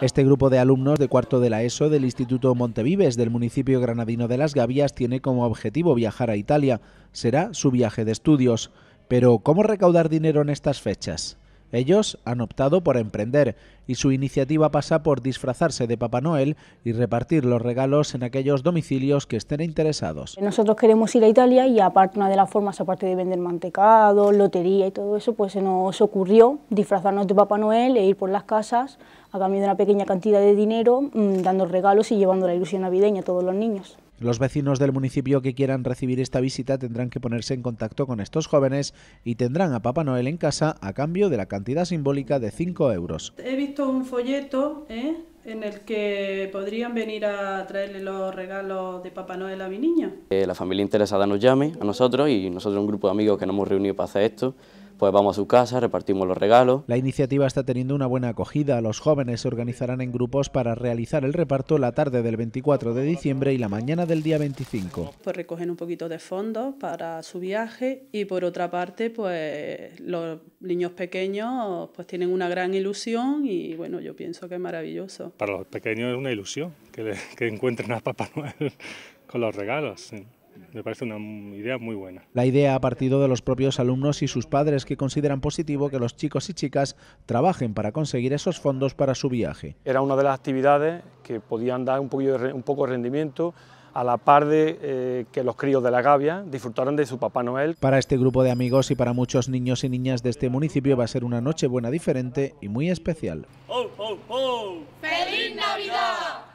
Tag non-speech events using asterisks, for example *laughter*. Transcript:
Este grupo de alumnos de cuarto de la ESO del Instituto Montevives del municipio granadino de Las Gavias tiene como objetivo viajar a Italia. Será su viaje de estudios. Pero, ¿cómo recaudar dinero en estas fechas? Ellos han optado por emprender y su iniciativa pasa por disfrazarse de Papá Noel y repartir los regalos en aquellos domicilios que estén interesados. Nosotros queremos ir a Italia y aparte una de las formas, aparte de vender mantecado, lotería y todo eso, pues se nos ocurrió disfrazarnos de Papá Noel e ir por las casas a cambio de una pequeña cantidad de dinero, mm, dando regalos y llevando la ilusión navideña a todos los niños. Los vecinos del municipio que quieran recibir esta visita tendrán que ponerse en contacto con estos jóvenes y tendrán a Papá Noel en casa a cambio de la cantidad simbólica de 5 euros. He visto un folleto ¿eh? en el que podrían venir a traerle los regalos de Papá Noel a mi niña. la familia interesada nos llame a nosotros y nosotros un grupo de amigos que nos hemos reunido para hacer esto pues vamos a su casa, repartimos los regalos. La iniciativa está teniendo una buena acogida. Los jóvenes se organizarán en grupos para realizar el reparto la tarde del 24 de diciembre y la mañana del día 25. Pues recogen un poquito de fondos para su viaje y por otra parte, pues los niños pequeños pues tienen una gran ilusión y bueno, yo pienso que es maravilloso. Para los pequeños es una ilusión que, encuentren a Papá Noel *laughs* con los regalos. Me parece una idea muy buena. La idea ha partido de los propios alumnos y sus padres que consideran positivo que los chicos y chicas trabajen para conseguir esos fondos para su viaje. Era una de las actividades que podían dar un, poco de rendimiento a la par de eh, que los críos de la Gavia disfrutaran de su Papá Noel. Para este grupo de amigos y para muchos niños y niñas de este municipio va a ser una noche buena diferente y muy especial. ¡Oh, feliz Navidad!